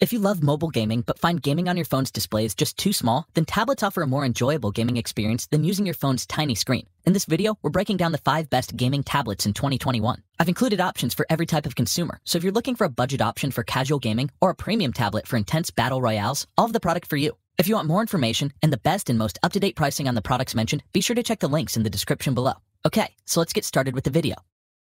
If you love mobile gaming but find gaming on your phone's display is just too small, then tablets offer a more enjoyable gaming experience than using your phone's tiny screen. In this video, we're breaking down the 5 best gaming tablets in 2021. I've included options for every type of consumer, so if you're looking for a budget option for casual gaming or a premium tablet for intense battle royales, I'll have the product for you. If you want more information and the best and most up-to-date pricing on the products mentioned, be sure to check the links in the description below. Okay, so let's get started with the video.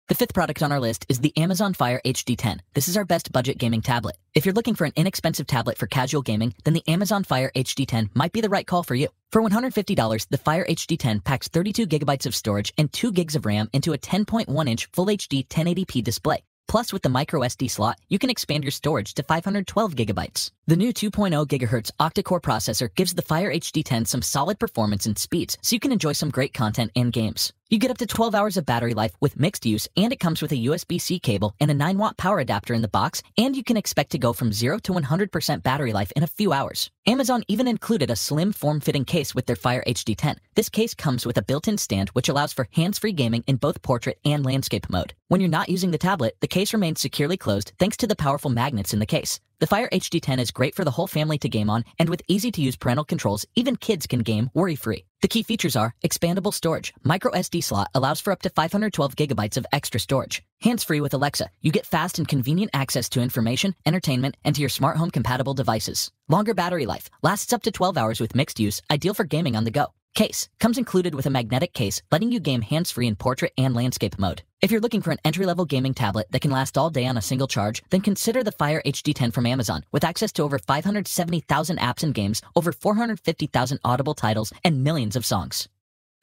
The fifth product on our list is the Amazon Fire HD10. This is our best budget gaming tablet. If you're looking for an inexpensive tablet for casual gaming, then the Amazon Fire HD10 might be the right call for you. For $150, the Fire HD10 packs 32 gigabytes of storage and 2 gigs of RAM into a 10.1 inch Full HD 1080p display. Plus, with the micro SD slot, you can expand your storage to 512 gigabytes. The new 2.0 gigahertz octa-core processor gives the Fire HD10 some solid performance and speeds, so you can enjoy some great content and games. You get up to 12 hours of battery life with mixed use, and it comes with a USB C cable and a 9 watt power adapter in the box, and you can expect to go from 0 to 100% battery life in a few hours. Amazon even included a slim form fitting case with their Fire HD10. This case comes with a built in stand which allows for hands free gaming in both portrait and landscape mode. When you're not using the tablet, the case remains securely closed thanks to the powerful magnets in the case. The Fire HD10 is great for the whole family to game on, and with easy to use parental controls, even kids can game worry free. The key features are expandable storage. Micro SD slot allows for up to 512 gigabytes of extra storage. Hands free with Alexa, you get fast and convenient access to information, entertainment, and to your smart home compatible devices. Longer battery life lasts up to 12 hours with mixed use, ideal for gaming on the go. Case comes included with a magnetic case, letting you game hands free in portrait and landscape mode. If you're looking for an entry level gaming tablet that can last all day on a single charge, then consider the Fire HD10 from Amazon. With access to over 570,000 apps and games, over 450,000 Audible titles, and millions of songs.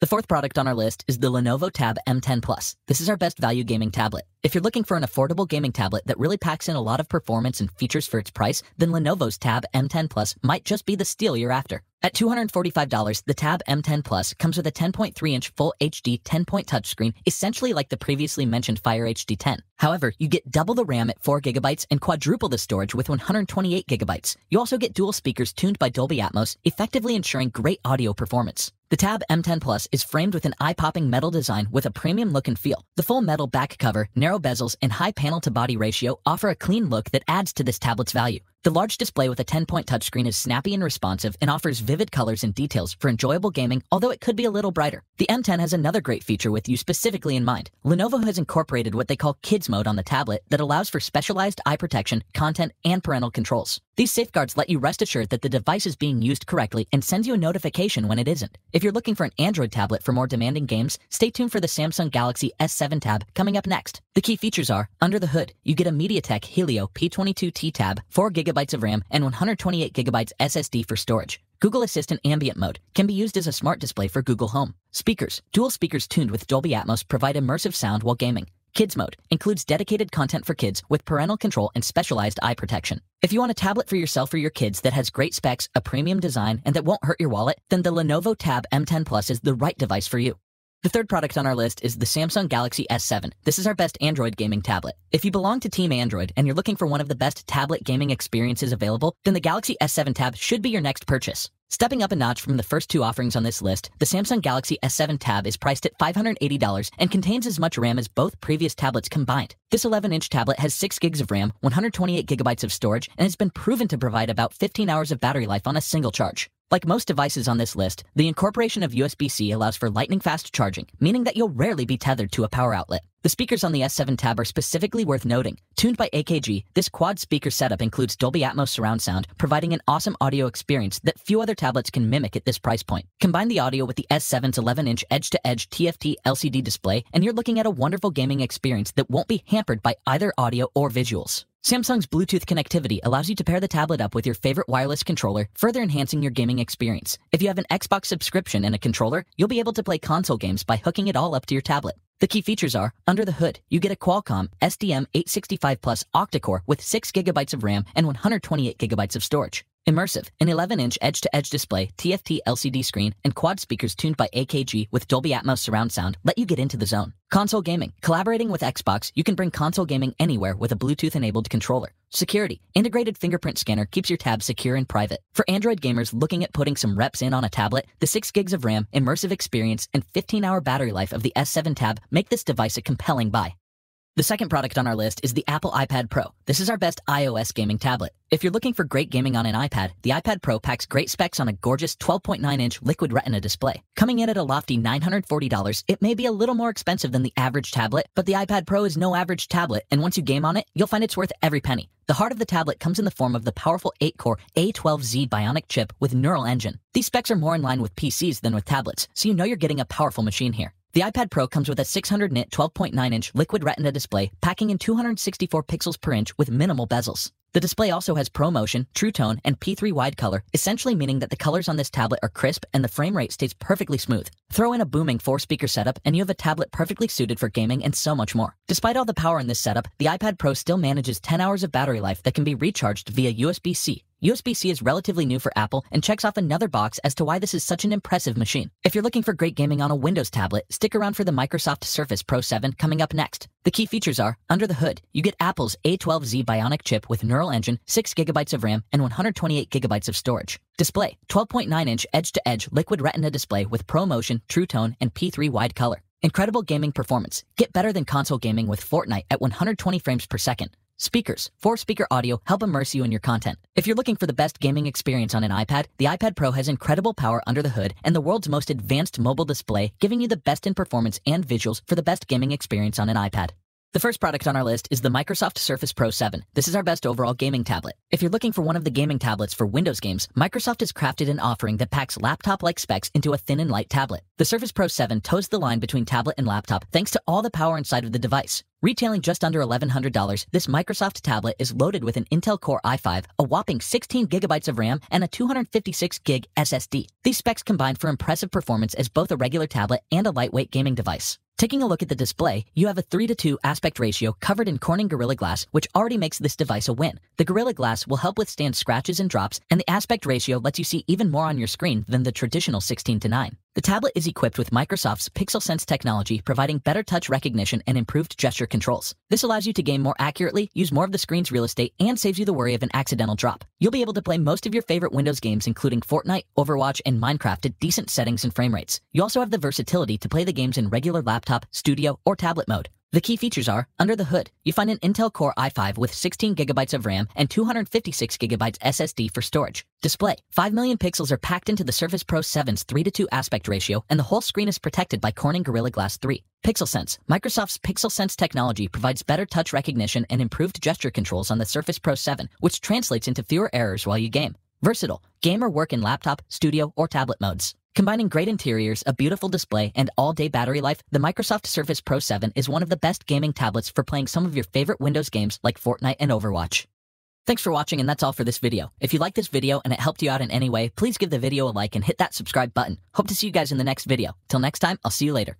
The fourth product on our list is the Lenovo Tab M10 Plus. This is our best value gaming tablet. If you're looking for an affordable gaming tablet that really packs in a lot of performance and features for its price, then Lenovo's Tab M10 Plus might just be the steal you're after. At $245, the Tab M10 Plus comes with a 10.3-inch Full HD 10-point touchscreen, essentially like the previously mentioned Fire HD 10. However, you get double the RAM at 4GB and quadruple the storage with 128GB. You also get dual speakers tuned by Dolby Atmos, effectively ensuring great audio performance. The Tab M10 Plus is framed with an eye-popping metal design with a premium look and feel. The full metal back cover narrows narrow bezels, and high panel to body ratio offer a clean look that adds to this tablet's value. The large display with a 10-point touchscreen is snappy and responsive and offers vivid colors and details for enjoyable gaming, although it could be a little brighter. The M10 has another great feature with you specifically in mind. Lenovo has incorporated what they call Kids Mode on the tablet that allows for specialized eye protection, content, and parental controls. These safeguards let you rest assured that the device is being used correctly and sends you a notification when it isn't. If you're looking for an Android tablet for more demanding games, stay tuned for the Samsung Galaxy S7 tab coming up next. The key features are, under the hood, you get a MediaTek Helio P22T tab, 4GB gigabytes of RAM and 128 gigabytes SSD for storage. Google Assistant Ambient Mode can be used as a smart display for Google Home. Speakers, dual speakers tuned with Dolby Atmos provide immersive sound while gaming. Kids Mode includes dedicated content for kids with parental control and specialized eye protection. If you want a tablet for yourself or your kids that has great specs, a premium design, and that won't hurt your wallet, then the Lenovo Tab M10 Plus is the right device for you. The third product on our list is the Samsung Galaxy S7. This is our best Android gaming tablet. If you belong to Team Android and you're looking for one of the best tablet gaming experiences available, then the Galaxy S7 tab should be your next purchase. Stepping up a notch from the first two offerings on this list, the Samsung Galaxy S7 Tab is priced at $580 and contains as much RAM as both previous tablets combined. This 11-inch tablet has 6 gigs of RAM, 128 gigabytes of storage, and has been proven to provide about 15 hours of battery life on a single charge. Like most devices on this list, the incorporation of USB-C allows for lightning-fast charging, meaning that you'll rarely be tethered to a power outlet. The speakers on the S7 Tab are specifically worth noting. Tuned by AKG, this quad speaker setup includes Dolby Atmos surround sound, providing an awesome audio experience that few other tablets can mimic at this price point. Combine the audio with the S7's 11-inch edge-to-edge TFT LCD display, and you're looking at a wonderful gaming experience that won't be hampered by either audio or visuals. Samsung's Bluetooth connectivity allows you to pair the tablet up with your favorite wireless controller, further enhancing your gaming experience. If you have an Xbox subscription and a controller, you'll be able to play console games by hooking it all up to your tablet. The key features are under the hood, you get a Qualcomm SDM865 Plus octa-core with 6 gigabytes of RAM and 128 gigabytes of storage. Immersive, an 11 inch edge to edge display, TFT LCD screen, and quad speakers tuned by AKG with Dolby Atmos surround sound let you get into the zone. Console gaming, collaborating with Xbox, you can bring console gaming anywhere with a Bluetooth enabled controller. Security, integrated fingerprint scanner keeps your tabs secure and private. For Android gamers looking at putting some reps in on a tablet, the 6 gigs of RAM, immersive experience, and 15 hour battery life of the S7 tab make this device a compelling buy. The second product on our list is the Apple iPad Pro. This is our best iOS gaming tablet. If you're looking for great gaming on an iPad, the iPad Pro packs great specs on a gorgeous 12.9 inch liquid retina display. Coming in at a lofty $940, it may be a little more expensive than the average tablet, but the iPad Pro is no average tablet, and once you game on it, you'll find it's worth every penny. The heart of the tablet comes in the form of the powerful 8 core A12Z Bionic chip with Neural Engine. These specs are more in line with PCs than with tablets, so you know you're getting a powerful machine here. The iPad Pro comes with a 600 nit 12.9 inch liquid retina display, packing in 264 pixels per inch with minimal bezels. The display also has ProMotion, True Tone, and P3 Wide Color, essentially meaning that the colors on this tablet are crisp and the frame rate stays perfectly smooth. Throw in a booming four speaker setup, and you have a tablet perfectly suited for gaming and so much more. Despite all the power in this setup, the iPad Pro still manages 10 hours of battery life that can be recharged via USB C. USB-C is relatively new for Apple and checks off another box as to why this is such an impressive machine. If you're looking for great gaming on a Windows tablet, stick around for the Microsoft Surface Pro 7 coming up next. The key features are, under the hood, you get Apple's A12Z Bionic chip with Neural Engine, 6GB of RAM, and 128GB of storage. Display, 12.9-inch edge-to-edge liquid retina display with ProMotion, True Tone, and P3 wide color. Incredible gaming performance. Get better than console gaming with Fortnite at 120 frames per second. Speakers. Four speaker audio help immerse you in your content. If you're looking for the best gaming experience on an iPad, the iPad Pro has incredible power under the hood and the world's most advanced mobile display, giving you the best in performance and visuals for the best gaming experience on an iPad. The first product on our list is the Microsoft Surface Pro 7. This is our best overall gaming tablet. If you're looking for one of the gaming tablets for Windows games, Microsoft has crafted an offering that packs laptop-like specs into a thin and light tablet. The Surface Pro 7 toes the line between tablet and laptop thanks to all the power inside of the device. Retailing just under $1,100, this Microsoft tablet is loaded with an Intel Core i5, a whopping 16 gigabytes of RAM, and a 256 gig SSD. These specs combine for impressive performance as both a regular tablet and a lightweight gaming device. Taking a look at the display, you have a 3 to 2 aspect ratio covered in Corning Gorilla Glass, which already makes this device a win. The Gorilla Glass will help withstand scratches and drops, and the aspect ratio lets you see even more on your screen than the traditional 16 to 9. The tablet is equipped with Microsoft's Pixel Sense technology, providing better touch recognition and improved gesture controls. This allows you to game more accurately, use more of the screen's real estate, and saves you the worry of an accidental drop. You'll be able to play most of your favorite Windows games, including Fortnite, Overwatch, and Minecraft, at decent settings and frame rates. You also have the versatility to play the games in regular laptop, studio, or tablet mode. The key features are, under the hood, you find an Intel Core i5 with 16 gigabytes of RAM and 256 gigabytes SSD for storage. Display, 5 million pixels are packed into the Surface Pro 7's 3 to 2 aspect ratio and the whole screen is protected by Corning Gorilla Glass 3. Pixel Sense, Microsoft's Pixel Sense technology provides better touch recognition and improved gesture controls on the Surface Pro 7, which translates into fewer errors while you game. Versatile, gamer work in laptop, studio, or tablet modes. Combining great interiors, a beautiful display, and all-day battery life, the Microsoft Surface Pro 7 is one of the best gaming tablets for playing some of your favorite Windows games like Fortnite and Overwatch. Thanks for watching and that's all for this video. If you liked this video and it helped you out in any way, please give the video a like and hit that subscribe button. Hope to see you guys in the next video. Till next time, I'll see you later.